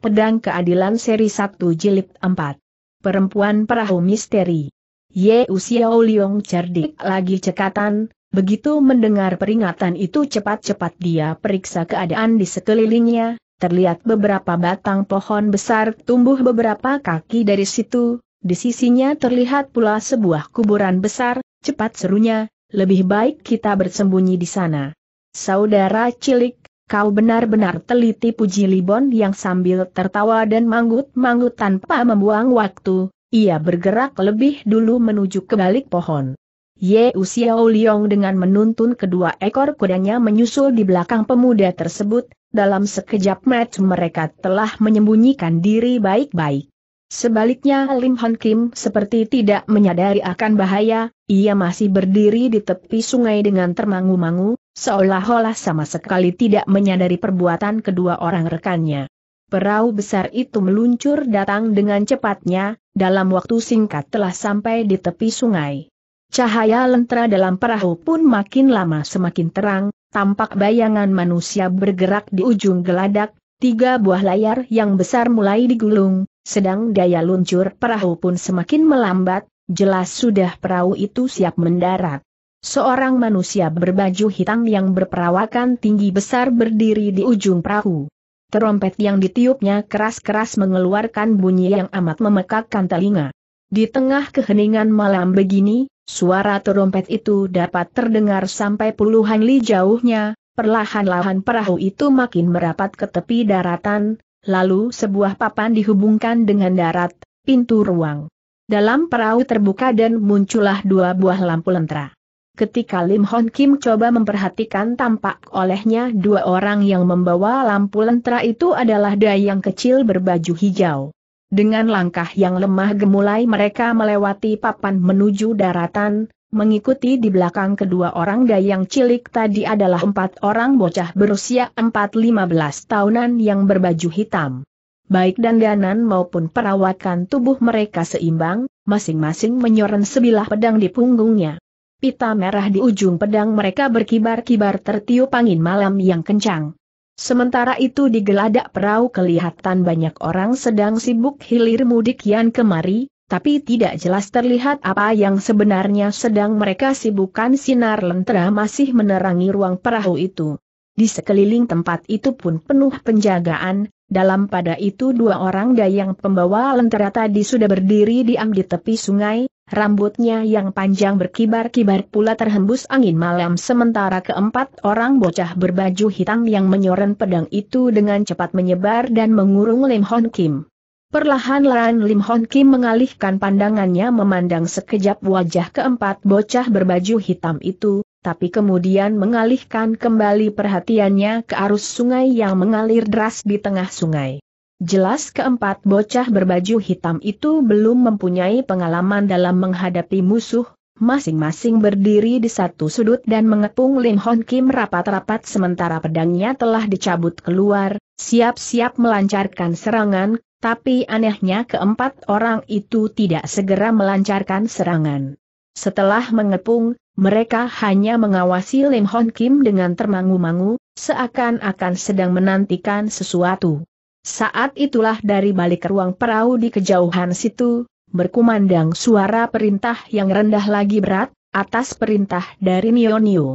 Pedang Keadilan Seri 1 Jilid 4. Perempuan Perahu Misteri. Ye Usiao Liong cerdik lagi cekatan, begitu mendengar peringatan itu cepat-cepat dia periksa keadaan di sekelilingnya, terlihat beberapa batang pohon besar tumbuh beberapa kaki dari situ, di sisinya terlihat pula sebuah kuburan besar, cepat serunya, lebih baik kita bersembunyi di sana. Saudara cilik, Kau benar-benar teliti puji Libon yang sambil tertawa dan manggut-manggut tanpa membuang waktu, ia bergerak lebih dulu menuju ke balik pohon. Ye Usiao Liong dengan menuntun kedua ekor kudanya menyusul di belakang pemuda tersebut, dalam sekejap match mereka telah menyembunyikan diri baik-baik. Sebaliknya Lim Hon Kim seperti tidak menyadari akan bahaya, ia masih berdiri di tepi sungai dengan termangu-mangu, seolah-olah sama sekali tidak menyadari perbuatan kedua orang rekannya. Perahu besar itu meluncur datang dengan cepatnya, dalam waktu singkat telah sampai di tepi sungai. Cahaya lentera dalam perahu pun makin lama semakin terang, tampak bayangan manusia bergerak di ujung geladak, tiga buah layar yang besar mulai digulung, sedang daya luncur perahu pun semakin melambat, jelas sudah perahu itu siap mendarat. Seorang manusia berbaju hitam yang berperawakan tinggi besar berdiri di ujung perahu. Terompet yang ditiupnya keras-keras mengeluarkan bunyi yang amat memekakkan telinga. Di tengah keheningan malam begini, suara terompet itu dapat terdengar sampai puluhan li jauhnya, perlahan-lahan perahu itu makin merapat ke tepi daratan, lalu sebuah papan dihubungkan dengan darat, pintu ruang. Dalam perahu terbuka dan muncullah dua buah lampu lentera. Ketika Lim Hon Kim coba memperhatikan tampak olehnya dua orang yang membawa lampu lentera itu adalah dayang kecil berbaju hijau. Dengan langkah yang lemah gemulai mereka melewati papan menuju daratan, mengikuti di belakang kedua orang dayang cilik tadi adalah empat orang bocah berusia 4-15 tahunan yang berbaju hitam. Baik dandanan maupun perawakan tubuh mereka seimbang, masing-masing menyoren sebilah pedang di punggungnya. Pita merah di ujung pedang mereka berkibar-kibar tertiup angin malam yang kencang. Sementara itu di geladak perahu kelihatan banyak orang sedang sibuk hilir mudik yang kemari, tapi tidak jelas terlihat apa yang sebenarnya sedang mereka sibukkan sinar lentera masih menerangi ruang perahu itu. Di sekeliling tempat itu pun penuh penjagaan, dalam pada itu dua orang dayang pembawa lentera tadi sudah berdiri diam di tepi sungai, rambutnya yang panjang berkibar-kibar pula terhembus angin malam sementara keempat orang bocah berbaju hitam yang menyoren pedang itu dengan cepat menyebar dan mengurung Lim Hon Kim. Perlahan-lahan Lim Hon Kim mengalihkan pandangannya memandang sekejap wajah keempat bocah berbaju hitam itu, tapi kemudian mengalihkan kembali perhatiannya ke arus sungai yang mengalir deras di tengah sungai. Jelas keempat bocah berbaju hitam itu belum mempunyai pengalaman dalam menghadapi musuh, masing-masing berdiri di satu sudut dan mengepung Lin Hon Kim rapat-rapat sementara pedangnya telah dicabut keluar, siap-siap melancarkan serangan, tapi anehnya keempat orang itu tidak segera melancarkan serangan. Setelah mengepung, mereka hanya mengawasi Lim Hon Kim dengan termangu-mangu, seakan-akan sedang menantikan sesuatu. Saat itulah dari balik ruang perahu di kejauhan situ, berkumandang suara perintah yang rendah lagi berat, atas perintah dari Nio Nio.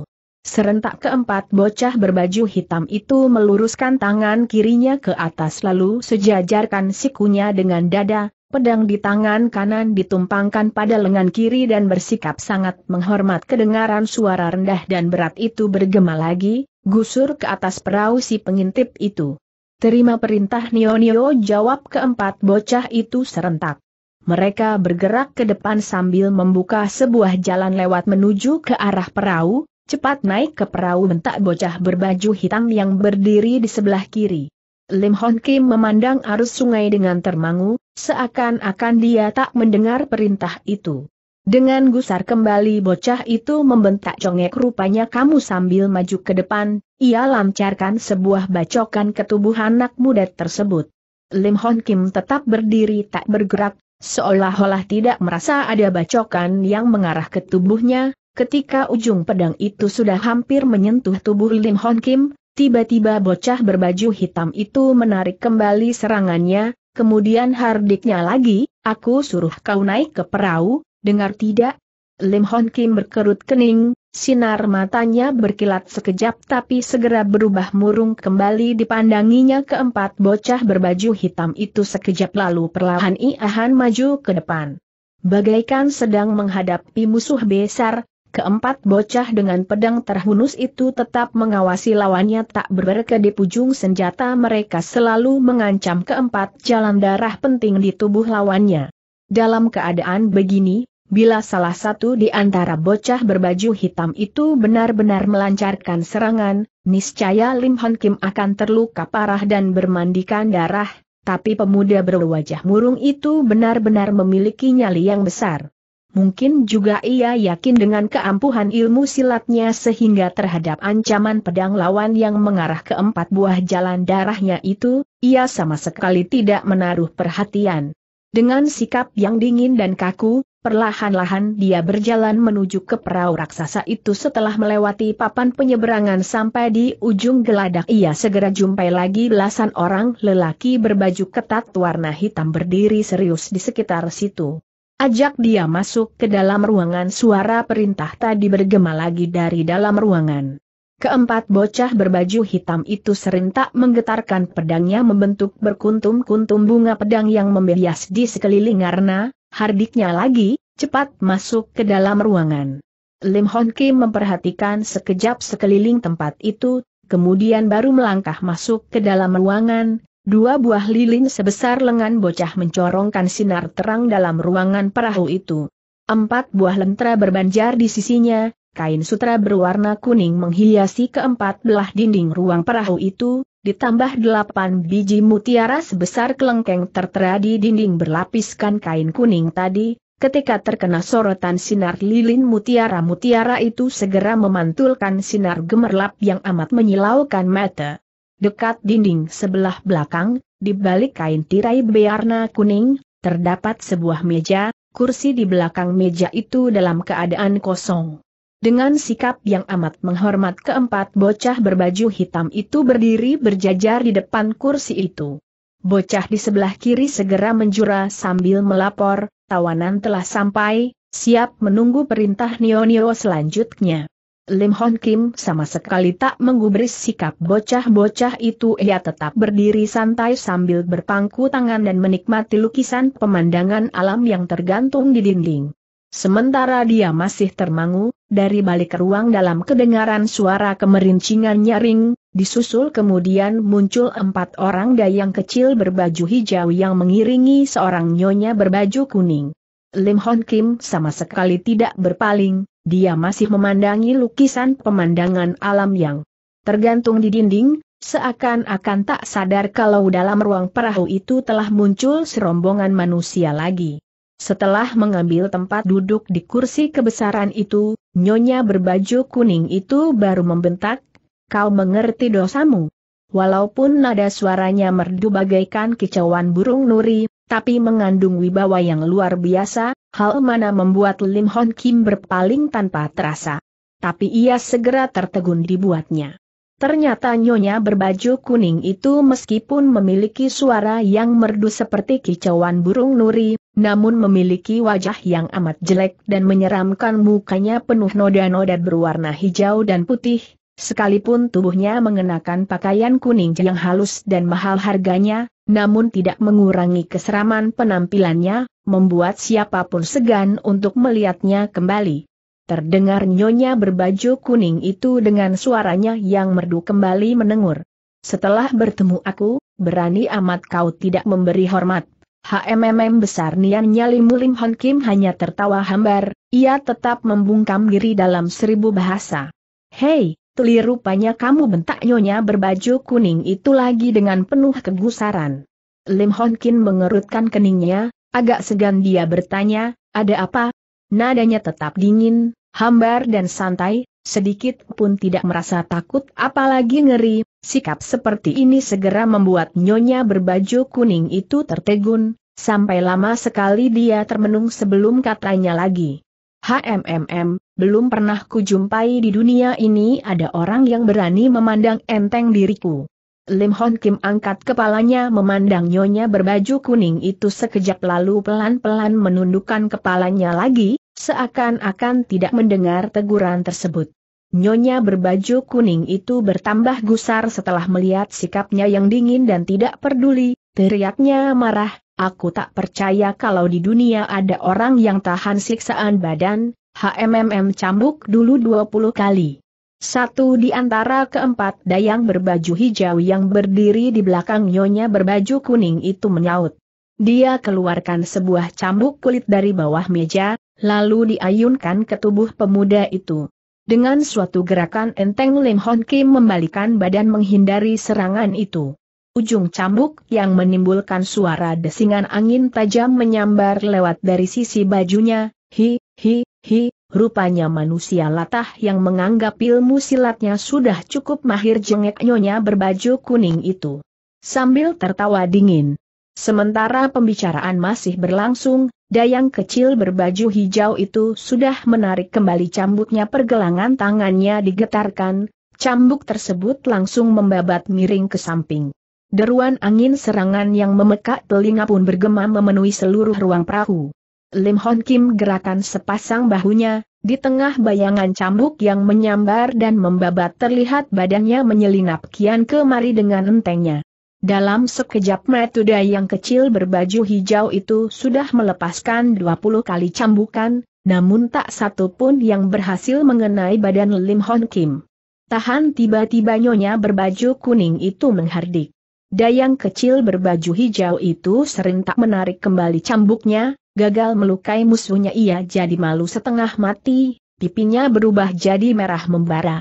Serentak keempat bocah berbaju hitam itu meluruskan tangan kirinya ke atas lalu sejajarkan sikunya dengan dada, Pedang di tangan kanan ditumpangkan pada lengan kiri dan bersikap sangat menghormat kedengaran suara rendah dan berat itu bergema lagi, gusur ke atas perahu si pengintip itu. Terima perintah nio jawab keempat bocah itu serentak. Mereka bergerak ke depan sambil membuka sebuah jalan lewat menuju ke arah perahu, cepat naik ke perahu bentak bocah berbaju hitam yang berdiri di sebelah kiri. Lim Hon Kim memandang arus sungai dengan termangu, seakan-akan dia tak mendengar perintah itu. Dengan gusar kembali bocah itu membentak congek rupanya kamu sambil maju ke depan, ia lancarkan sebuah bacokan ke tubuh anak muda tersebut. Lim Hon Kim tetap berdiri tak bergerak, seolah-olah tidak merasa ada bacokan yang mengarah ke tubuhnya, ketika ujung pedang itu sudah hampir menyentuh tubuh Lim Hon Kim, Tiba-tiba bocah berbaju hitam itu menarik kembali serangannya, kemudian hardiknya lagi, aku suruh kau naik ke perahu, dengar tidak? Lim Hon Kim berkerut kening, sinar matanya berkilat sekejap tapi segera berubah murung kembali dipandanginya keempat bocah berbaju hitam itu sekejap lalu perlahan iahan maju ke depan. Bagaikan sedang menghadapi musuh besar, Keempat bocah dengan pedang terhunus itu tetap mengawasi lawannya tak berberke di pujung senjata mereka selalu mengancam keempat jalan darah penting di tubuh lawannya. Dalam keadaan begini, bila salah satu di antara bocah berbaju hitam itu benar-benar melancarkan serangan, niscaya Lim Han Kim akan terluka parah dan bermandikan darah, tapi pemuda berwajah murung itu benar-benar memiliki nyali yang besar. Mungkin juga ia yakin dengan keampuhan ilmu silatnya sehingga terhadap ancaman pedang lawan yang mengarah ke empat buah jalan darahnya itu, ia sama sekali tidak menaruh perhatian. Dengan sikap yang dingin dan kaku, perlahan-lahan dia berjalan menuju ke perahu raksasa itu setelah melewati papan penyeberangan sampai di ujung geladak ia segera jumpai lagi belasan orang lelaki berbaju ketat warna hitam berdiri serius di sekitar situ. Ajak dia masuk ke dalam ruangan suara perintah tadi bergema lagi dari dalam ruangan. Keempat bocah berbaju hitam itu serentak menggetarkan pedangnya membentuk berkuntum-kuntum bunga pedang yang membias di sekeliling karena hardiknya lagi, cepat masuk ke dalam ruangan. Lim Hon Kim memperhatikan sekejap sekeliling tempat itu, kemudian baru melangkah masuk ke dalam ruangan, Dua buah lilin sebesar lengan bocah mencorongkan sinar terang dalam ruangan perahu itu. Empat buah lentera berbanjar di sisinya, kain sutra berwarna kuning menghiasi keempat belah dinding ruang perahu itu, ditambah delapan biji mutiara sebesar kelengkeng tertera di dinding berlapiskan kain kuning tadi, ketika terkena sorotan sinar lilin mutiara-mutiara itu segera memantulkan sinar gemerlap yang amat menyilaukan mata. Dekat dinding sebelah belakang, di balik kain tirai berwarna kuning, terdapat sebuah meja, kursi di belakang meja itu dalam keadaan kosong. Dengan sikap yang amat menghormat keempat bocah berbaju hitam itu berdiri berjajar di depan kursi itu. Bocah di sebelah kiri segera menjura sambil melapor, tawanan telah sampai, siap menunggu perintah Nio-Nio selanjutnya. Lim Hon Kim sama sekali tak menggubris sikap bocah-bocah itu ia tetap berdiri santai sambil berpangku tangan dan menikmati lukisan pemandangan alam yang tergantung di dinding. Sementara dia masih termangu, dari balik ruang dalam kedengaran suara kemerincingan nyaring, disusul kemudian muncul empat orang dayang kecil berbaju hijau yang mengiringi seorang nyonya berbaju kuning. Lim Hon Kim sama sekali tidak berpaling, dia masih memandangi lukisan pemandangan alam yang tergantung di dinding, seakan-akan tak sadar kalau dalam ruang perahu itu telah muncul serombongan manusia lagi. Setelah mengambil tempat duduk di kursi kebesaran itu, nyonya berbaju kuning itu baru membentak, kau mengerti dosamu. Walaupun nada suaranya merdu bagaikan kicauan burung nuri, tapi mengandung wibawa yang luar biasa, hal mana membuat Lim Hon Kim berpaling tanpa terasa. Tapi ia segera tertegun dibuatnya. Ternyata nyonya berbaju kuning itu meskipun memiliki suara yang merdu seperti kicauan burung nuri, namun memiliki wajah yang amat jelek dan menyeramkan mukanya penuh noda-noda berwarna hijau dan putih, Sekalipun tubuhnya mengenakan pakaian kuning yang halus dan mahal harganya, namun tidak mengurangi keseraman penampilannya, membuat siapapun segan untuk melihatnya kembali. Terdengar nyonya berbaju kuning itu dengan suaranya yang merdu kembali menengur. Setelah bertemu aku, berani amat kau tidak memberi hormat. HMMM besar Nian nyali Mulim Hon Kim hanya tertawa hambar, ia tetap membungkam diri dalam seribu bahasa. Hei, Tuli rupanya kamu bentak nyonya berbaju kuning itu lagi dengan penuh kegusaran. Lim Honkin mengerutkan keningnya, agak segan dia bertanya, ada apa? Nadanya tetap dingin, hambar dan santai, sedikit pun tidak merasa takut apalagi ngeri, sikap seperti ini segera membuat nyonya berbaju kuning itu tertegun, sampai lama sekali dia termenung sebelum katanya lagi. HMMM, belum pernah kujumpai di dunia ini ada orang yang berani memandang enteng diriku. Lim Hon Kim angkat kepalanya memandang nyonya berbaju kuning itu sekejap lalu pelan-pelan menundukkan kepalanya lagi, seakan-akan tidak mendengar teguran tersebut. Nyonya berbaju kuning itu bertambah gusar setelah melihat sikapnya yang dingin dan tidak peduli, teriaknya marah, Aku tak percaya kalau di dunia ada orang yang tahan siksaan badan, HMMM cambuk dulu 20 kali. Satu di antara keempat dayang berbaju hijau yang berdiri di belakang nyonya berbaju kuning itu menyaut. Dia keluarkan sebuah cambuk kulit dari bawah meja, lalu diayunkan ke tubuh pemuda itu. Dengan suatu gerakan enteng Lim Hon Kim membalikan badan menghindari serangan itu. Ujung cambuk yang menimbulkan suara desingan angin tajam menyambar lewat dari sisi bajunya, hi, hi, hi, rupanya manusia latah yang menganggap ilmu silatnya sudah cukup mahir jengek nyonya berbaju kuning itu. Sambil tertawa dingin. Sementara pembicaraan masih berlangsung, dayang kecil berbaju hijau itu sudah menarik kembali cambuknya pergelangan tangannya digetarkan, cambuk tersebut langsung membabat miring ke samping. Deruan angin serangan yang memekak telinga pun bergema memenuhi seluruh ruang perahu. Lim Hon Kim gerakan sepasang bahunya, di tengah bayangan cambuk yang menyambar dan membabat terlihat badannya menyelinap kian kemari dengan entengnya. Dalam sekejap metuda yang kecil berbaju hijau itu sudah melepaskan 20 kali cambukan, namun tak satu pun yang berhasil mengenai badan Lim Hon Kim. Tahan tiba-tiba nyonya berbaju kuning itu menghardik. Dayang kecil berbaju hijau itu serentak menarik kembali cambuknya, gagal melukai musuhnya ia jadi malu setengah mati, pipinya berubah jadi merah membara.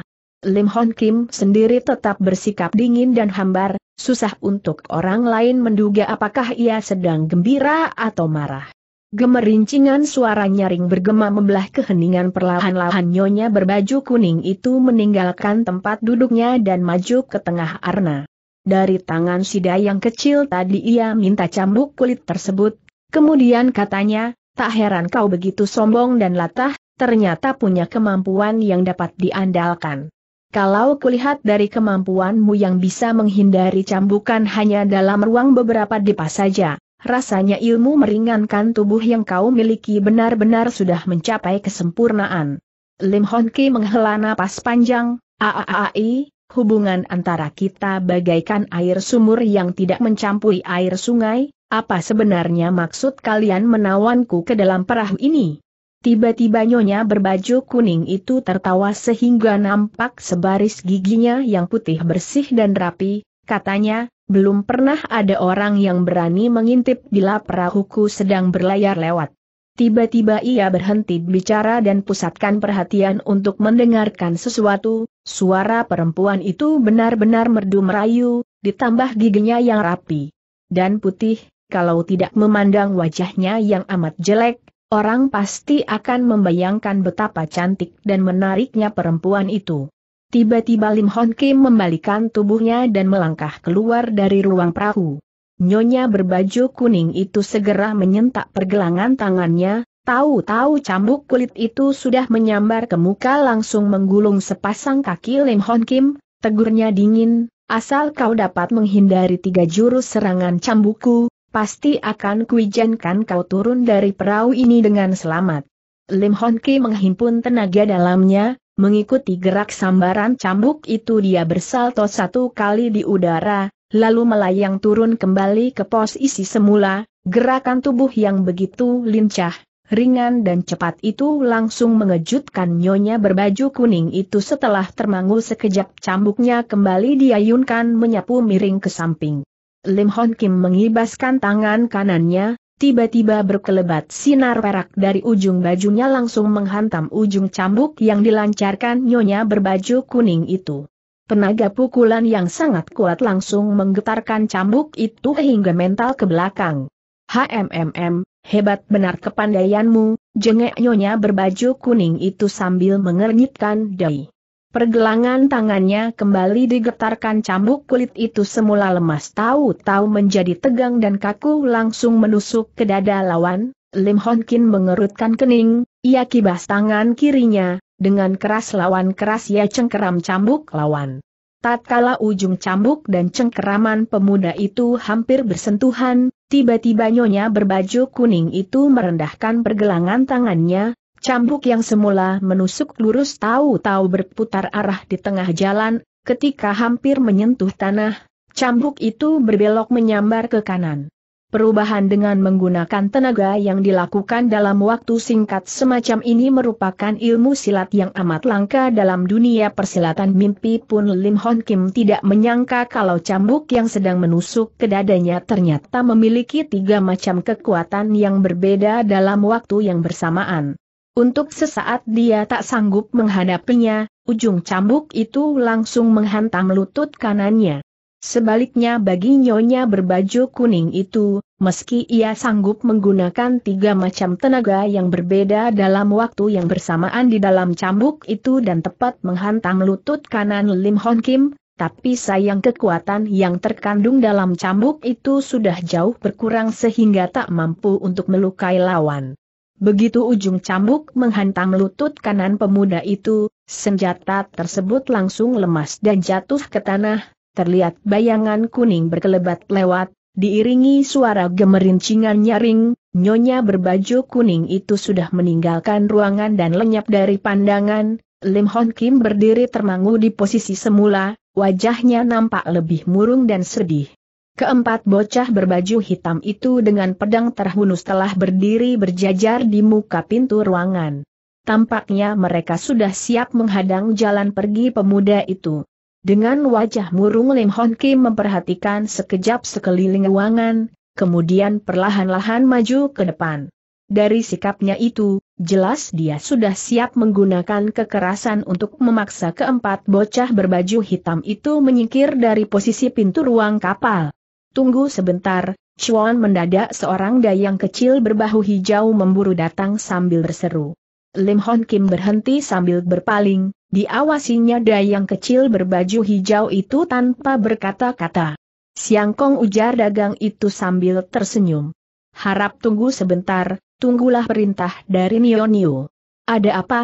Lim Hon Kim sendiri tetap bersikap dingin dan hambar, susah untuk orang lain menduga apakah ia sedang gembira atau marah. Gemerincingan suara nyaring bergema membelah keheningan perlahan-lahan nyonya berbaju kuning itu meninggalkan tempat duduknya dan maju ke tengah arna. Dari tangan Sida yang kecil tadi ia minta cambuk kulit tersebut, kemudian katanya, tak heran kau begitu sombong dan latah, ternyata punya kemampuan yang dapat diandalkan. Kalau kulihat dari kemampuanmu yang bisa menghindari cambukan hanya dalam ruang beberapa depas saja, rasanya ilmu meringankan tubuh yang kau miliki benar-benar sudah mencapai kesempurnaan. Lim Hon Ki menghela napas panjang, aaai, hubungan antara kita bagaikan air sumur yang tidak mencampuri air sungai, apa sebenarnya maksud kalian menawanku ke dalam perahu ini? Tiba-tiba nyonya berbaju kuning itu tertawa sehingga nampak sebaris giginya yang putih bersih dan rapi, katanya, belum pernah ada orang yang berani mengintip bila perahuku sedang berlayar lewat. Tiba-tiba ia berhenti bicara dan pusatkan perhatian untuk mendengarkan sesuatu, Suara perempuan itu benar-benar merdu merayu, ditambah giginya yang rapi. Dan putih, kalau tidak memandang wajahnya yang amat jelek, orang pasti akan membayangkan betapa cantik dan menariknya perempuan itu. Tiba-tiba Lim Hon Kim membalikan tubuhnya dan melangkah keluar dari ruang perahu. Nyonya berbaju kuning itu segera menyentak pergelangan tangannya, Tahu-tahu cambuk kulit itu sudah menyambar ke muka langsung menggulung sepasang kaki Lim Hon Kim, tegurnya dingin, asal kau dapat menghindari tiga jurus serangan cambukku, pasti akan kuijankan kau turun dari perahu ini dengan selamat. Lim Hon Kim menghimpun tenaga dalamnya, Mengikuti gerak sambaran cambuk itu dia bersalto satu kali di udara, lalu melayang turun kembali ke posisi semula, gerakan tubuh yang begitu lincah, ringan dan cepat itu langsung mengejutkan nyonya berbaju kuning itu setelah termangu sekejap cambuknya kembali diayunkan menyapu miring ke samping. Lim Hon Kim mengibaskan tangan kanannya, tiba-tiba berkelebat sinar perak dari ujung bajunya langsung menghantam ujung cambuk yang dilancarkan nyonya berbaju kuning itu. Penaga pukulan yang sangat kuat langsung menggetarkan cambuk itu hingga mental ke belakang. HMMM, hebat benar kepandaianmu, jengek nyonya berbaju kuning itu sambil mengernyitkan dai. Pergelangan tangannya kembali digetarkan cambuk kulit itu semula lemas tahu-tahu menjadi tegang dan kaku langsung menusuk ke dada lawan, Lim Hon Kin mengerutkan kening, ia kibas tangan kirinya, dengan keras lawan keras ia cengkeram cambuk lawan. Tatkala ujung cambuk dan cengkeraman pemuda itu hampir bersentuhan, tiba-tiba nyonya berbaju kuning itu merendahkan pergelangan tangannya, cambuk yang semula menusuk lurus tahu-tahu berputar arah di tengah jalan, ketika hampir menyentuh tanah, cambuk itu berbelok menyambar ke kanan. Perubahan dengan menggunakan tenaga yang dilakukan dalam waktu singkat semacam ini merupakan ilmu silat yang amat langka dalam dunia persilatan mimpi pun Lim Hon Kim tidak menyangka kalau cambuk yang sedang menusuk ke dadanya ternyata memiliki tiga macam kekuatan yang berbeda dalam waktu yang bersamaan. Untuk sesaat dia tak sanggup menghadapinya, ujung cambuk itu langsung menghantam lutut kanannya. Sebaliknya bagi nyonya berbaju kuning itu, meski ia sanggup menggunakan tiga macam tenaga yang berbeda dalam waktu yang bersamaan di dalam cambuk itu dan tepat menghantam lutut kanan Lim Hon Kim, tapi sayang kekuatan yang terkandung dalam cambuk itu sudah jauh berkurang sehingga tak mampu untuk melukai lawan. Begitu ujung cambuk menghantam lutut kanan pemuda itu, senjata tersebut langsung lemas dan jatuh ke tanah, terlihat bayangan kuning berkelebat lewat, diiringi suara gemerincingan nyaring, nyonya berbaju kuning itu sudah meninggalkan ruangan dan lenyap dari pandangan, Lim Hon Kim berdiri termangu di posisi semula, wajahnya nampak lebih murung dan sedih. Keempat bocah berbaju hitam itu dengan pedang terhunus telah berdiri berjajar di muka pintu ruangan. Tampaknya mereka sudah siap menghadang jalan pergi pemuda itu. Dengan wajah murung Lim Hon Kim memperhatikan sekejap sekeliling ruangan, kemudian perlahan-lahan maju ke depan. Dari sikapnya itu, jelas dia sudah siap menggunakan kekerasan untuk memaksa keempat bocah berbaju hitam itu menyingkir dari posisi pintu ruang kapal. Tunggu sebentar, Chuan mendadak seorang dayang kecil berbahu hijau memburu datang sambil berseru. Lim Hon Kim berhenti sambil berpaling, Diawasinya dayang kecil berbaju hijau itu tanpa berkata-kata. Siangkong ujar dagang itu sambil tersenyum. Harap tunggu sebentar, tunggulah perintah dari Nio Nio. Ada apa?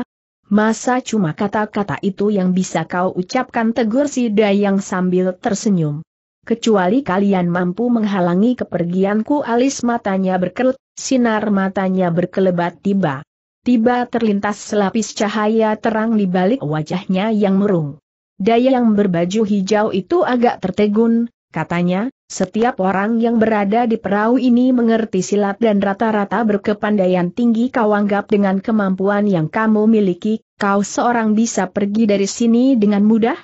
Masa cuma kata-kata itu yang bisa kau ucapkan tegur si dayang sambil tersenyum. Kecuali kalian mampu menghalangi kepergianku alis matanya berkerut, sinar matanya berkelebat tiba tiba terlintas selapis cahaya terang di balik wajahnya yang murung. Daya yang berbaju hijau itu agak tertegun, katanya, setiap orang yang berada di perahu ini mengerti silat dan rata-rata berkepandaian tinggi kau anggap dengan kemampuan yang kamu miliki, kau seorang bisa pergi dari sini dengan mudah?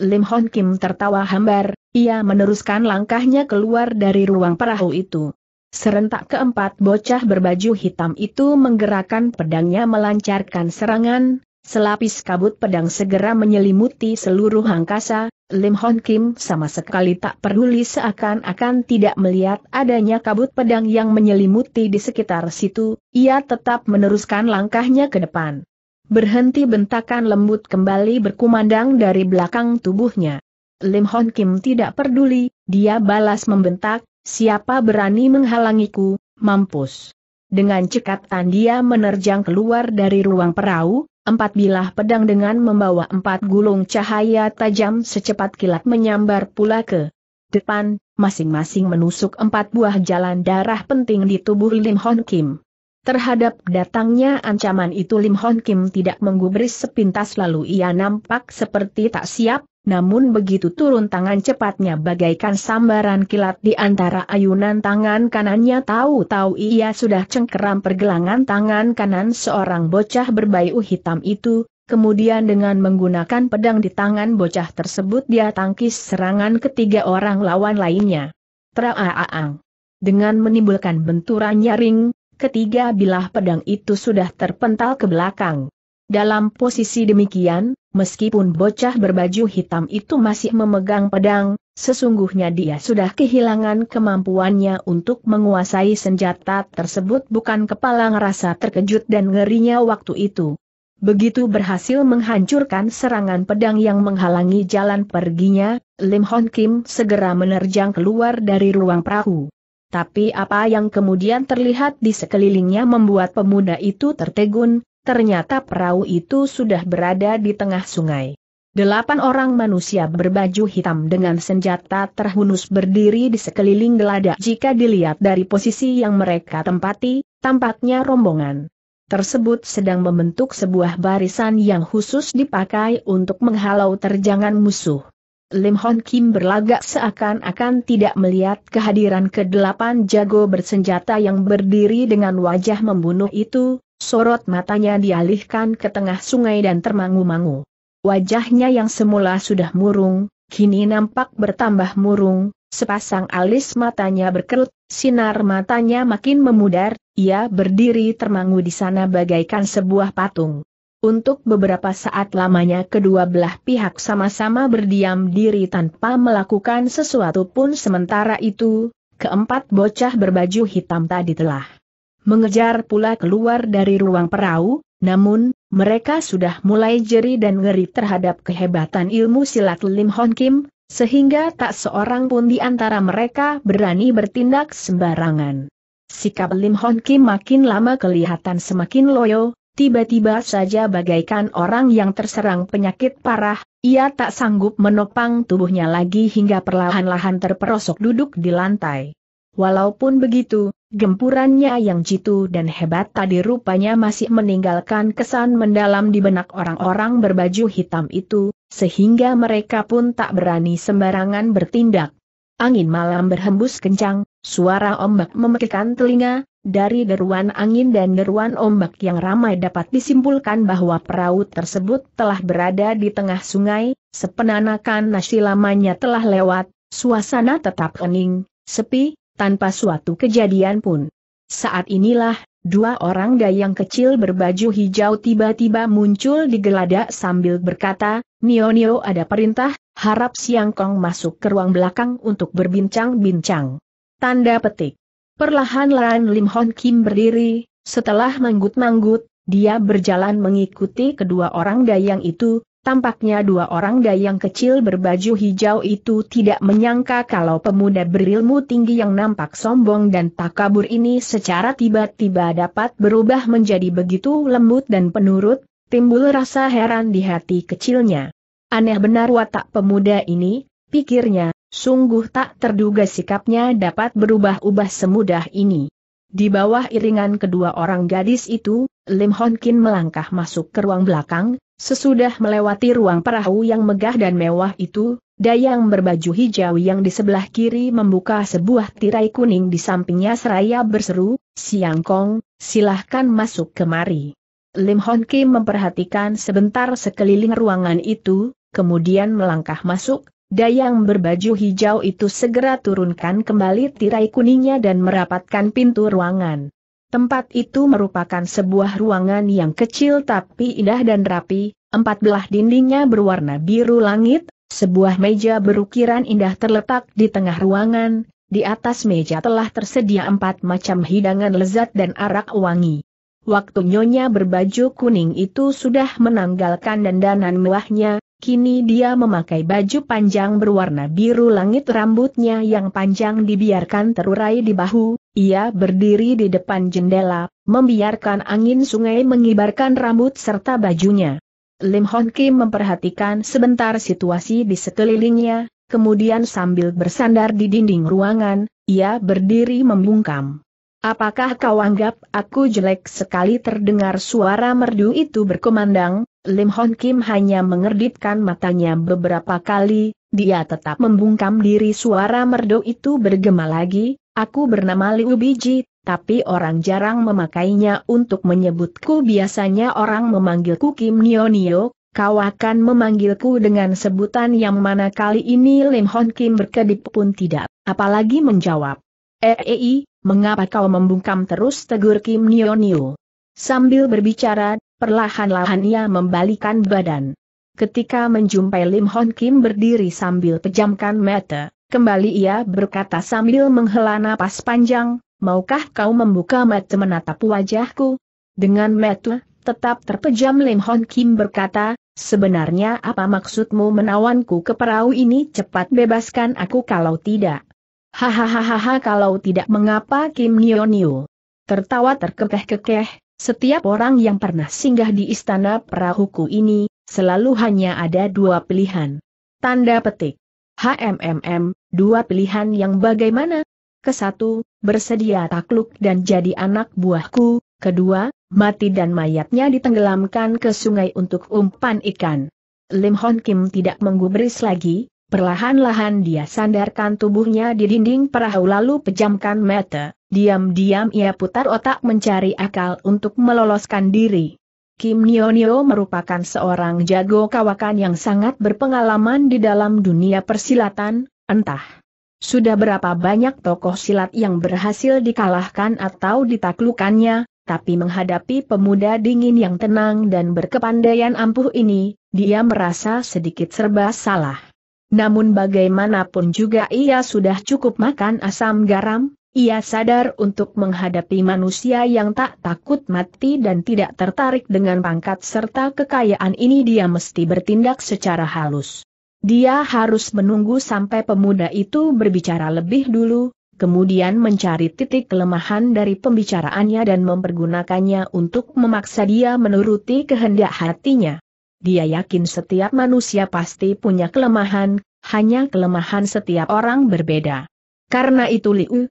Lim Hon Kim tertawa hambar, ia meneruskan langkahnya keluar dari ruang perahu itu. Serentak keempat bocah berbaju hitam itu menggerakkan pedangnya melancarkan serangan, selapis kabut pedang segera menyelimuti seluruh angkasa, Lim Hon Kim sama sekali tak peduli seakan-akan tidak melihat adanya kabut pedang yang menyelimuti di sekitar situ, ia tetap meneruskan langkahnya ke depan. Berhenti bentakan lembut kembali berkumandang dari belakang tubuhnya. Lim Hon Kim tidak peduli, dia balas membentak, Siapa berani menghalangiku, mampus. Dengan cekatan dia menerjang keluar dari ruang perahu, empat bilah pedang dengan membawa empat gulung cahaya tajam secepat kilat menyambar pula ke depan, masing-masing menusuk empat buah jalan darah penting di tubuh Lim Hon Kim. Terhadap datangnya ancaman itu Lim Hon Kim tidak menggubris sepintas lalu ia nampak seperti tak siap, namun begitu turun tangan cepatnya bagaikan sambaran kilat di antara ayunan tangan kanannya tahu-tahu ia sudah cengkeram pergelangan tangan kanan seorang bocah berbayu hitam itu, kemudian dengan menggunakan pedang di tangan bocah tersebut dia tangkis serangan ketiga orang lawan lainnya. Traaang. Dengan menimbulkan benturan nyaring, ketiga bilah pedang itu sudah terpental ke belakang. Dalam posisi demikian, meskipun bocah berbaju hitam itu masih memegang pedang, sesungguhnya dia sudah kehilangan kemampuannya untuk menguasai senjata tersebut bukan kepala ngerasa terkejut dan ngerinya waktu itu. Begitu berhasil menghancurkan serangan pedang yang menghalangi jalan perginya, Lim Hon Kim segera menerjang keluar dari ruang perahu. Tapi apa yang kemudian terlihat di sekelilingnya membuat pemuda itu tertegun, ternyata perahu itu sudah berada di tengah sungai. Delapan orang manusia berbaju hitam dengan senjata terhunus berdiri di sekeliling geladak jika dilihat dari posisi yang mereka tempati, tampaknya rombongan tersebut sedang membentuk sebuah barisan yang khusus dipakai untuk menghalau terjangan musuh. Lim Hon Kim berlagak seakan-akan tidak melihat kehadiran kedelapan jago bersenjata yang berdiri dengan wajah membunuh itu, Sorot matanya dialihkan ke tengah sungai dan termangu-mangu. Wajahnya yang semula sudah murung, kini nampak bertambah murung, sepasang alis matanya berkerut, sinar matanya makin memudar, ia berdiri termangu di sana bagaikan sebuah patung. Untuk beberapa saat lamanya kedua belah pihak sama-sama berdiam diri tanpa melakukan sesuatu pun sementara itu, keempat bocah berbaju hitam tadi telah mengejar pula keluar dari ruang perahu, namun, mereka sudah mulai jeri dan ngeri terhadap kehebatan ilmu silat Lim Hon Kim, sehingga tak seorang pun di antara mereka berani bertindak sembarangan. Sikap Lim Hon Kim makin lama kelihatan semakin loyo, tiba-tiba saja bagaikan orang yang terserang penyakit parah, ia tak sanggup menopang tubuhnya lagi hingga perlahan-lahan terperosok duduk di lantai. Walaupun begitu, Gempurannya yang jitu dan hebat tadi rupanya masih meninggalkan kesan mendalam di benak orang-orang berbaju hitam itu, sehingga mereka pun tak berani sembarangan bertindak. Angin malam berhembus kencang, suara ombak memekikkan telinga, dari deruan angin dan deruan ombak yang ramai dapat disimpulkan bahwa perahu tersebut telah berada di tengah sungai, sepenanakan nasi lamanya telah lewat, suasana tetap hening, sepi, tanpa suatu kejadian pun. Saat inilah, dua orang dayang kecil berbaju hijau tiba-tiba muncul di geladak sambil berkata, Nio Nio ada perintah, harap Siang Kong masuk ke ruang belakang untuk berbincang-bincang. Tanda petik. Perlahan-lahan Lim Hon Kim berdiri, setelah manggut-manggut, dia berjalan mengikuti kedua orang dayang itu, Tampaknya dua orang dayang kecil berbaju hijau itu tidak menyangka kalau pemuda berilmu tinggi yang nampak sombong dan takabur ini secara tiba-tiba dapat berubah menjadi begitu lembut dan penurut, timbul rasa heran di hati kecilnya. Aneh benar watak pemuda ini, pikirnya, sungguh tak terduga sikapnya dapat berubah-ubah semudah ini. Di bawah iringan kedua orang gadis itu, Lim Honkin melangkah masuk ke ruang belakang, Sesudah melewati ruang perahu yang megah dan mewah itu, Dayang berbaju hijau yang di sebelah kiri membuka sebuah tirai kuning di sampingnya seraya berseru, Siang Kong, silahkan masuk kemari. Lim Hon Kim memperhatikan sebentar sekeliling ruangan itu, kemudian melangkah masuk, Dayang berbaju hijau itu segera turunkan kembali tirai kuningnya dan merapatkan pintu ruangan. Tempat itu merupakan sebuah ruangan yang kecil tapi indah dan rapi, empat belah dindingnya berwarna biru langit, sebuah meja berukiran indah terletak di tengah ruangan, di atas meja telah tersedia empat macam hidangan lezat dan arak wangi. Waktu nyonya berbaju kuning itu sudah menanggalkan dandanan mewahnya, kini dia memakai baju panjang berwarna biru langit rambutnya yang panjang dibiarkan terurai di bahu, ia berdiri di depan jendela, membiarkan angin sungai mengibarkan rambut serta bajunya. Lim Hon Kim memperhatikan sebentar situasi di sekelilingnya, kemudian sambil bersandar di dinding ruangan, ia berdiri membungkam. Apakah kau anggap aku jelek sekali terdengar suara merdu itu berkumandang, Lim Hon Kim hanya mengerdipkan matanya beberapa kali, dia tetap membungkam diri suara merdu itu bergema lagi, aku bernama Liu Biji, tapi orang jarang memakainya untuk menyebutku biasanya orang memanggilku Kim Nio Nio, kau akan memanggilku dengan sebutan yang mana kali ini Lim Hon Kim berkedip pun tidak, apalagi menjawab. Eei, eh, eh, eh, mengapa kau membungkam terus tegur Kim Nio Nio? Sambil berbicara, Perlahan-lahan ia membalikan badan. Ketika menjumpai Lim Hon Kim berdiri sambil pejamkan mata, kembali ia berkata sambil menghela napas panjang, Maukah kau membuka mata menatap wajahku? Dengan mata tetap terpejam Lim Hon Kim berkata, Sebenarnya apa maksudmu menawanku ke perahu ini cepat bebaskan aku kalau tidak? Hahaha kalau tidak mengapa Kim Nyo Nyo. Tertawa terkekeh-kekeh, setiap orang yang pernah singgah di istana perahuku ini, selalu hanya ada dua pilihan. Tanda petik. HMMM, dua pilihan yang bagaimana? Kesatu, bersedia takluk dan jadi anak buahku, kedua, mati dan mayatnya ditenggelamkan ke sungai untuk umpan ikan. Lim Hon Kim tidak menggubris lagi, perlahan-lahan dia sandarkan tubuhnya di dinding perahu lalu pejamkan mata. Diam-diam ia putar otak mencari akal untuk meloloskan diri. Kim Nio merupakan seorang jago kawakan yang sangat berpengalaman di dalam dunia persilatan, entah sudah berapa banyak tokoh silat yang berhasil dikalahkan atau ditaklukannya, tapi menghadapi pemuda dingin yang tenang dan berkepandaian ampuh ini, dia merasa sedikit serba salah. Namun bagaimanapun juga ia sudah cukup makan asam garam, ia sadar untuk menghadapi manusia yang tak takut mati dan tidak tertarik dengan pangkat serta kekayaan ini dia mesti bertindak secara halus. Dia harus menunggu sampai pemuda itu berbicara lebih dulu, kemudian mencari titik kelemahan dari pembicaraannya dan mempergunakannya untuk memaksa dia menuruti kehendak hatinya. Dia yakin setiap manusia pasti punya kelemahan, hanya kelemahan setiap orang berbeda. Karena itu Liu,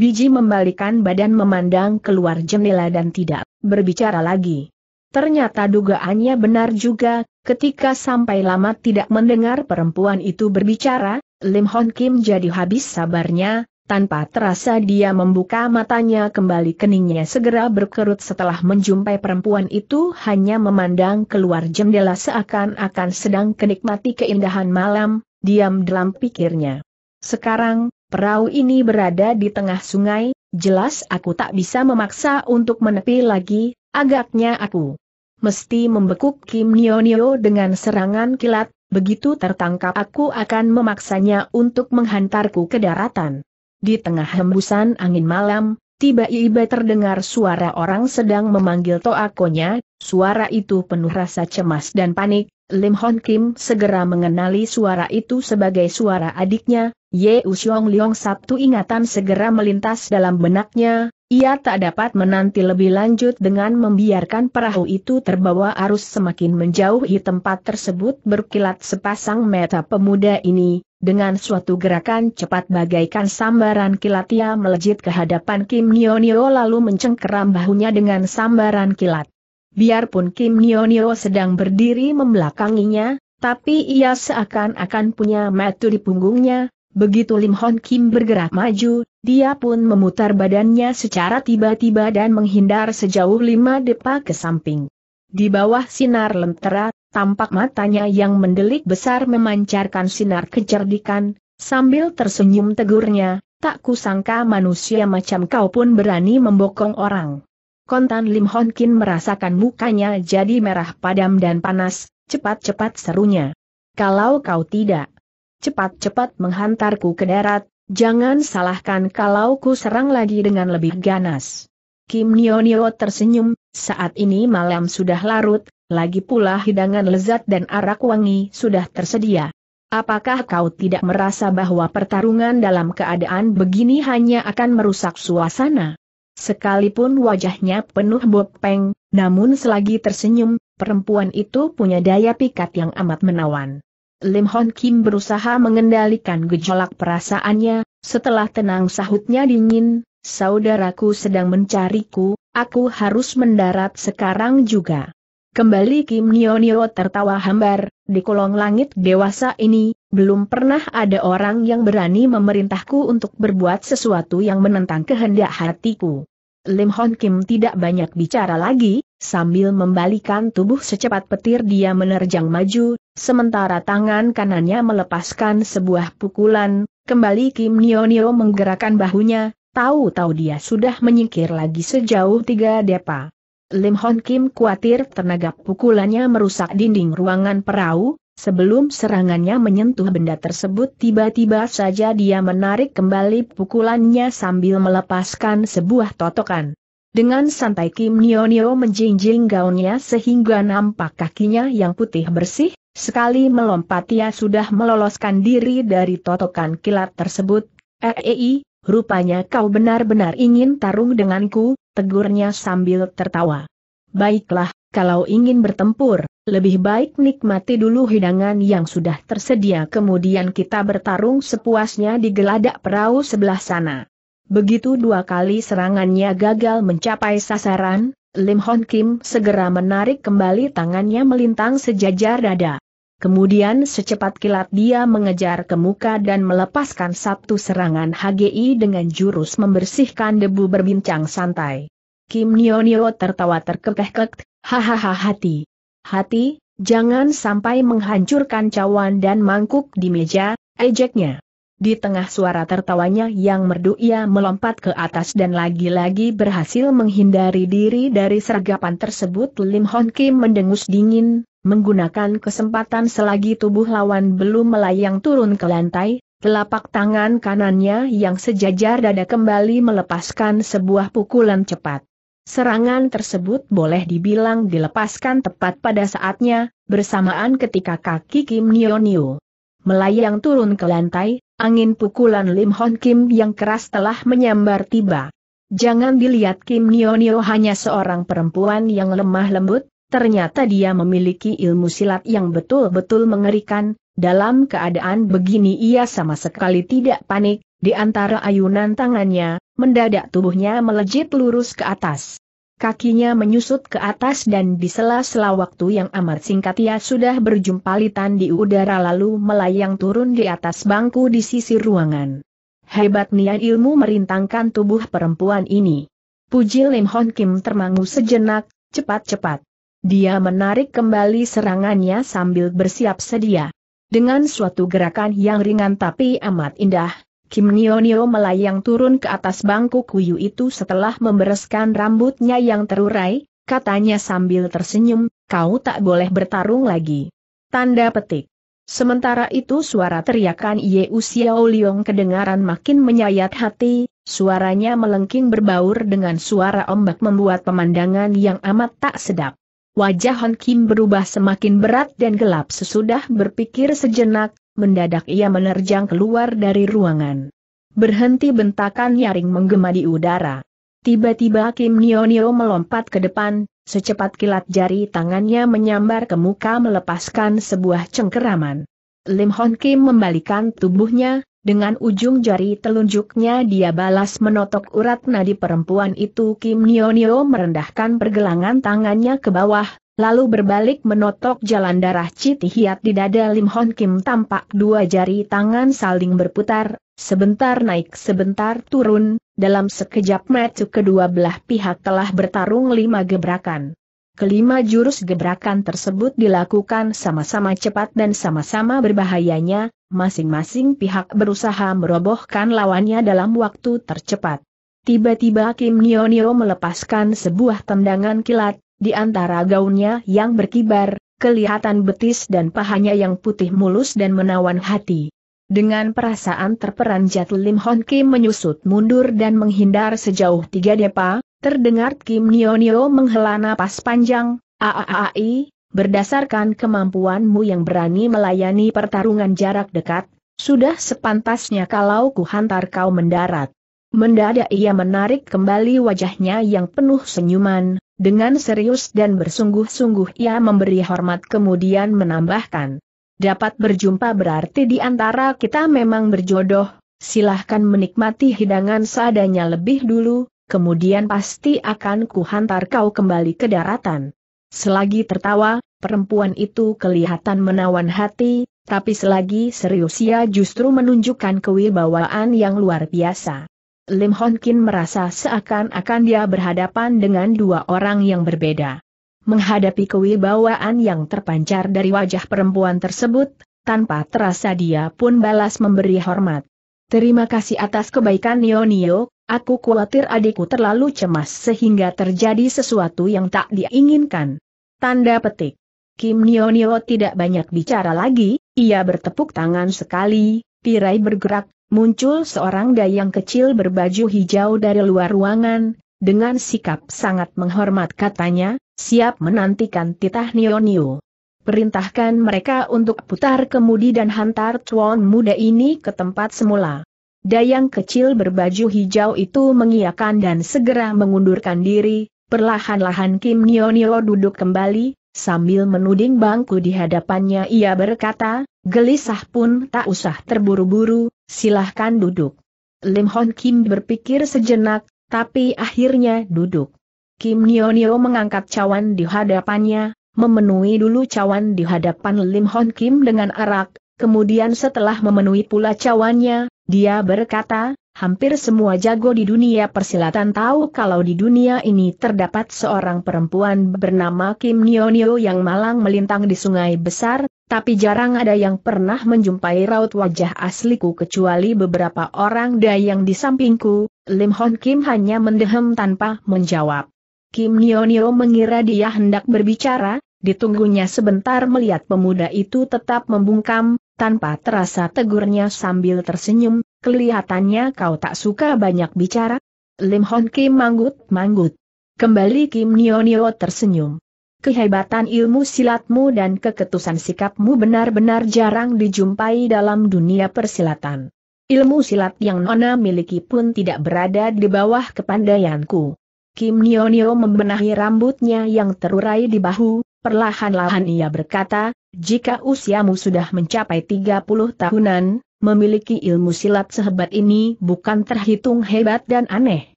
Biji membalikan badan memandang keluar jendela dan tidak berbicara lagi. Ternyata dugaannya benar juga, ketika sampai lama tidak mendengar perempuan itu berbicara, Lim Hon Kim jadi habis sabarnya, tanpa terasa dia membuka matanya kembali keningnya segera berkerut setelah menjumpai perempuan itu hanya memandang keluar jendela seakan-akan sedang kenikmati keindahan malam, diam dalam pikirnya. Sekarang, Perahu ini berada di tengah sungai, jelas aku tak bisa memaksa untuk menepi lagi, agaknya aku mesti membekuk Kim Nio Nio dengan serangan kilat, begitu tertangkap aku akan memaksanya untuk menghantarku ke daratan. Di tengah hembusan angin malam, tiba-tiba terdengar suara orang sedang memanggil toakonya, suara itu penuh rasa cemas dan panik, Lim Hon Kim segera mengenali suara itu sebagai suara adiknya, Ye Usyong Leong Sabtu ingatan segera melintas dalam benaknya, ia tak dapat menanti lebih lanjut dengan membiarkan perahu itu terbawa arus semakin menjauhi tempat tersebut berkilat sepasang mata pemuda ini, dengan suatu gerakan cepat bagaikan sambaran kilat ia melejit ke hadapan Kim Nio Nio lalu mencengkeram bahunya dengan sambaran kilat. Biarpun Kim Nionio sedang berdiri membelakanginya, tapi ia seakan-akan punya metu di punggungnya, begitu Lim Hon Kim bergerak maju, dia pun memutar badannya secara tiba-tiba dan menghindar sejauh lima depa ke samping. Di bawah sinar lentera, tampak matanya yang mendelik besar memancarkan sinar kecerdikan, sambil tersenyum tegurnya, tak kusangka manusia macam kau pun berani membokong orang. Kontan Lim Hon Kin merasakan mukanya jadi merah padam dan panas, cepat-cepat serunya. Kalau kau tidak cepat-cepat menghantarku ke darat, jangan salahkan kalau ku serang lagi dengan lebih ganas. Kim Nio tersenyum, saat ini malam sudah larut, lagi pula hidangan lezat dan arak wangi sudah tersedia. Apakah kau tidak merasa bahwa pertarungan dalam keadaan begini hanya akan merusak suasana? Sekalipun wajahnya penuh bopeng, namun selagi tersenyum, perempuan itu punya daya pikat yang amat menawan. Lim Hon Kim berusaha mengendalikan gejolak perasaannya, setelah tenang sahutnya dingin, saudaraku sedang mencariku, aku harus mendarat sekarang juga. Kembali Kim Nio Nio tertawa hambar, di kolong langit dewasa ini, belum pernah ada orang yang berani memerintahku untuk berbuat sesuatu yang menentang kehendak hatiku. Lim Hon Kim tidak banyak bicara lagi, sambil membalikan tubuh secepat petir dia menerjang maju, sementara tangan kanannya melepaskan sebuah pukulan, kembali Kim Nio Nio menggerakkan bahunya, tahu-tahu dia sudah menyingkir lagi sejauh tiga depa. Lim Hon Kim khawatir tenaga pukulannya merusak dinding ruangan perahu, Sebelum serangannya menyentuh benda tersebut tiba-tiba saja dia menarik kembali pukulannya sambil melepaskan sebuah totokan. Dengan santai Kim Nio Nio menjinjing gaunnya sehingga nampak kakinya yang putih bersih, sekali melompat ia sudah meloloskan diri dari totokan kilat tersebut. Eei, eh, eh, eh, rupanya kau benar-benar ingin tarung denganku, tegurnya sambil tertawa. Baiklah, kalau ingin bertempur, lebih baik nikmati dulu hidangan yang sudah tersedia kemudian kita bertarung sepuasnya di geladak perahu sebelah sana. Begitu dua kali serangannya gagal mencapai sasaran, Lim Hon Kim segera menarik kembali tangannya melintang sejajar dada. Kemudian secepat kilat dia mengejar ke muka dan melepaskan satu serangan HGI dengan jurus membersihkan debu berbincang santai. Kim Nyo Nyo tertawa terkekeh kekeh hahaha hati hati, jangan sampai menghancurkan cawan dan mangkuk di meja, ejeknya. Di tengah suara tertawanya yang merdu ia melompat ke atas dan lagi-lagi berhasil menghindari diri dari sergapan tersebut Lim Hon Kim mendengus dingin, menggunakan kesempatan selagi tubuh lawan belum melayang turun ke lantai, telapak tangan kanannya yang sejajar dada kembali melepaskan sebuah pukulan cepat. Serangan tersebut boleh dibilang dilepaskan tepat pada saatnya, bersamaan ketika kaki Kim Nyo melayang turun ke lantai, angin pukulan Lim Hon Kim yang keras telah menyambar tiba. Jangan dilihat Kim Nyo hanya seorang perempuan yang lemah lembut, ternyata dia memiliki ilmu silat yang betul-betul mengerikan, dalam keadaan begini ia sama sekali tidak panik, di antara ayunan tangannya, mendadak tubuhnya melejit lurus ke atas. Kakinya menyusut ke atas dan di sela-sela waktu yang amat singkat ia sudah berjumpalitan di udara lalu melayang turun di atas bangku di sisi ruangan. Hebat niat ilmu merintangkan tubuh perempuan ini. Puji Lim Hon Kim termangu sejenak, cepat-cepat. Dia menarik kembali serangannya sambil bersiap sedia. Dengan suatu gerakan yang ringan tapi amat indah, Kim Nionio melayang turun ke atas bangku kuyu itu setelah membereskan rambutnya yang terurai, katanya sambil tersenyum, kau tak boleh bertarung lagi. Tanda petik. Sementara itu suara teriakan Yeu Xiao Liong kedengaran makin menyayat hati, suaranya melengking berbaur dengan suara ombak membuat pemandangan yang amat tak sedap. Wajah Hon Kim berubah semakin berat dan gelap sesudah berpikir sejenak, mendadak ia menerjang keluar dari ruangan. Berhenti bentakan nyaring menggema di udara. Tiba-tiba Kim Nionio melompat ke depan, secepat kilat jari tangannya menyambar ke muka melepaskan sebuah cengkeraman. Lim Hon Kim membalikan tubuhnya, dengan ujung jari telunjuknya dia balas menotok urat nadi perempuan itu Kim Nionio merendahkan pergelangan tangannya ke bawah, lalu berbalik menotok jalan darah Citi Hiat di dada Lim Hon Kim tampak dua jari tangan saling berputar, sebentar naik sebentar turun, dalam sekejap metu kedua belah pihak telah bertarung lima gebrakan. Kelima jurus gebrakan tersebut dilakukan sama-sama cepat dan sama-sama berbahayanya, masing-masing pihak berusaha merobohkan lawannya dalam waktu tercepat. Tiba-tiba Kim Nionio melepaskan sebuah tendangan kilat, di antara gaunnya yang berkibar, kelihatan betis dan pahanya yang putih mulus dan menawan hati. Dengan perasaan terperanjat Lim Hon Kim menyusut mundur dan menghindar sejauh tiga depa, terdengar Kim Nio Nio menghela napas panjang, a a a i. berdasarkan kemampuanmu yang berani melayani pertarungan jarak dekat, sudah sepantasnya kalau kuhantar kau mendarat. Mendadak ia menarik kembali wajahnya yang penuh senyuman, dengan serius dan bersungguh-sungguh ia memberi hormat kemudian menambahkan. Dapat berjumpa berarti di antara kita memang berjodoh, silahkan menikmati hidangan seadanya lebih dulu, kemudian pasti akan kuhantar kau kembali ke daratan. Selagi tertawa, perempuan itu kelihatan menawan hati, tapi selagi serius ia justru menunjukkan kewibawaan yang luar biasa. Lim Hon Kin merasa seakan-akan dia berhadapan dengan dua orang yang berbeda. Menghadapi kewibawaan yang terpancar dari wajah perempuan tersebut, tanpa terasa dia pun balas memberi hormat. Terima kasih atas kebaikan Nio Nio, aku khawatir adikku terlalu cemas sehingga terjadi sesuatu yang tak diinginkan. Tanda petik. Kim Nio Nio tidak banyak bicara lagi, ia bertepuk tangan sekali, Tirai bergerak, Muncul seorang dayang kecil berbaju hijau dari luar ruangan, dengan sikap sangat menghormat katanya, siap menantikan titah Nionio. Perintahkan mereka untuk putar kemudi dan hantar cuan muda ini ke tempat semula. Dayang kecil berbaju hijau itu mengiakan dan segera mengundurkan diri, perlahan-lahan Kim Nionio duduk kembali, sambil menuding bangku di hadapannya ia berkata, gelisah pun tak usah terburu-buru, Silahkan duduk. Lim Hon Kim berpikir sejenak, tapi akhirnya duduk. Kim Nyo mengangkat cawan di hadapannya, memenuhi dulu cawan di hadapan Lim Hon Kim dengan arak, kemudian setelah memenuhi pula cawannya, dia berkata, hampir semua jago di dunia persilatan tahu kalau di dunia ini terdapat seorang perempuan bernama Kim Nyo yang malang melintang di sungai besar, tapi jarang ada yang pernah menjumpai raut wajah asliku kecuali beberapa orang dayang di sampingku, Lim Hon Kim hanya mendehem tanpa menjawab. Kim Nio Nio mengira dia hendak berbicara, ditunggunya sebentar melihat pemuda itu tetap membungkam, tanpa terasa tegurnya sambil tersenyum, kelihatannya kau tak suka banyak bicara. Lim Hon Kim manggut-manggut. Kembali Kim Nio Nio tersenyum kehebatan ilmu silatmu dan keketusan sikapmu benar-benar jarang dijumpai dalam dunia persilatan. Ilmu silat yang Nona miliki pun tidak berada di bawah kepandaianku. Kim Nionio membenahi rambutnya yang terurai di bahu, perlahan-lahan ia berkata, jika usiamu sudah mencapai 30 tahunan, memiliki ilmu silat sehebat ini bukan terhitung hebat dan aneh.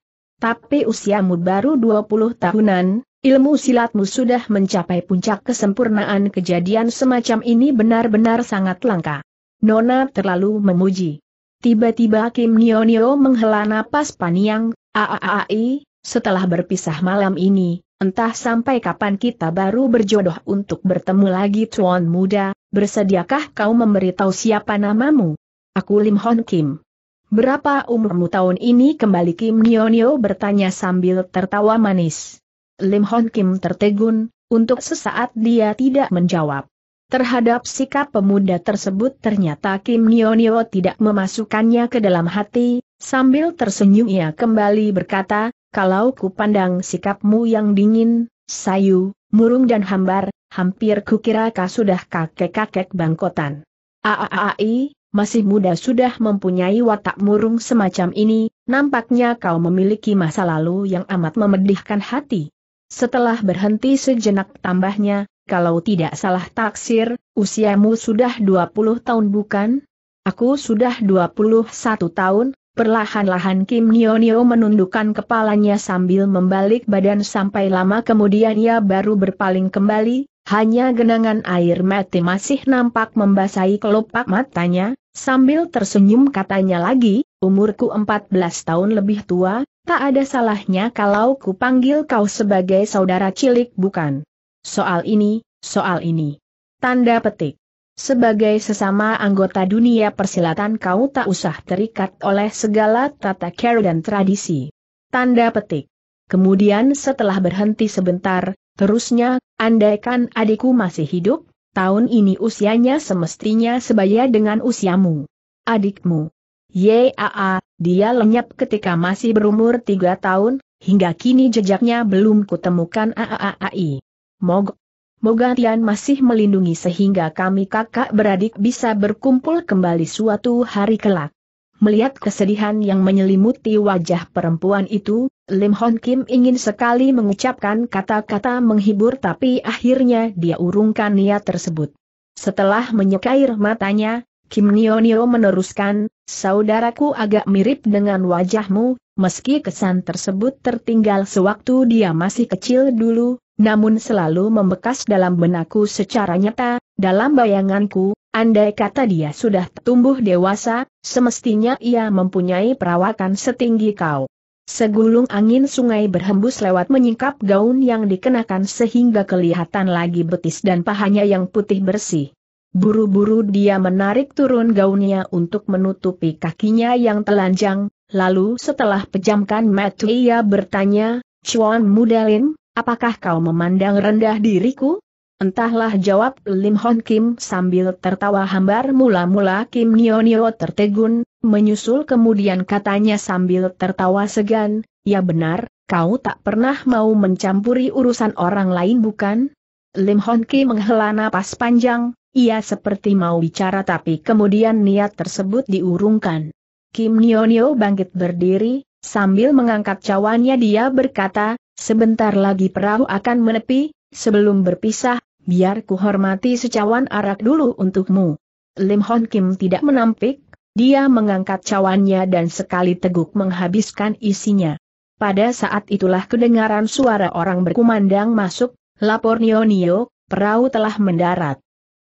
Tapi usiamu baru 20 tahunan, Ilmu silatmu sudah mencapai puncak kesempurnaan kejadian semacam ini benar-benar sangat langka. Nona terlalu memuji. Tiba-tiba Kim Nio menghela napas paniang, aaai, setelah berpisah malam ini, entah sampai kapan kita baru berjodoh untuk bertemu lagi tuan muda, bersediakah kau memberitahu siapa namamu? Aku Lim Hon Kim. Berapa umurmu tahun ini kembali Kim Nio bertanya sambil tertawa manis. Lim Hon Kim tertegun, untuk sesaat dia tidak menjawab. Terhadap sikap pemuda tersebut ternyata Kim Nionio tidak memasukkannya ke dalam hati, sambil tersenyum ia kembali berkata, kalau ku pandang sikapmu yang dingin, sayu, murung dan hambar, hampir kukira kau sudah kakek-kakek bangkotan. Aaai, masih muda sudah mempunyai watak murung semacam ini, nampaknya kau memiliki masa lalu yang amat memedihkan hati. Setelah berhenti sejenak tambahnya, kalau tidak salah taksir, usiamu sudah 20 tahun bukan? Aku sudah 21 tahun, perlahan-lahan Kim Nio menundukkan kepalanya sambil membalik badan sampai lama kemudian ia baru berpaling kembali, hanya genangan air mati masih nampak membasahi kelopak matanya, sambil tersenyum katanya lagi, Umurku 14 tahun lebih tua, tak ada salahnya kalau ku panggil kau sebagai saudara cilik bukan? Soal ini, soal ini. Tanda petik. Sebagai sesama anggota dunia persilatan kau tak usah terikat oleh segala tata care dan tradisi. Tanda petik. Kemudian setelah berhenti sebentar, terusnya, andaikan adikku masih hidup, tahun ini usianya semestinya sebaya dengan usiamu. Adikmu. Yaa, dia lenyap ketika masih berumur tiga tahun, hingga kini jejaknya belum kutemukan aaai. Mog. Tian masih melindungi sehingga kami kakak beradik bisa berkumpul kembali suatu hari kelak. Melihat kesedihan yang menyelimuti wajah perempuan itu, Lim Hon Kim ingin sekali mengucapkan kata-kata menghibur tapi akhirnya dia urungkan niat tersebut. Setelah menyekair matanya, Kim Nionio meneruskan, saudaraku agak mirip dengan wajahmu, meski kesan tersebut tertinggal sewaktu dia masih kecil dulu, namun selalu membekas dalam benakku secara nyata, dalam bayanganku, andai kata dia sudah tumbuh dewasa, semestinya ia mempunyai perawakan setinggi kau. Segulung angin sungai berhembus lewat menyingkap gaun yang dikenakan sehingga kelihatan lagi betis dan pahanya yang putih bersih. Buru-buru dia menarik turun gaunnya untuk menutupi kakinya yang telanjang, lalu setelah pejamkan mata ia bertanya, Chuan Mudalin, apakah kau memandang rendah diriku? Entahlah jawab Lim Hon Kim sambil tertawa hambar mula-mula Kim Nio Nio tertegun, menyusul kemudian katanya sambil tertawa segan, ya benar, kau tak pernah mau mencampuri urusan orang lain bukan? Lim Hon Kim menghela napas panjang, ia seperti mau bicara tapi kemudian niat tersebut diurungkan. Kim Nionio bangkit berdiri, sambil mengangkat cawannya dia berkata, sebentar lagi perahu akan menepi, sebelum berpisah, biar ku hormati secawan arak dulu untukmu. Lim Hon Kim tidak menampik, dia mengangkat cawannya dan sekali teguk menghabiskan isinya. Pada saat itulah kedengaran suara orang berkumandang masuk, lapor Nionio, perahu telah mendarat.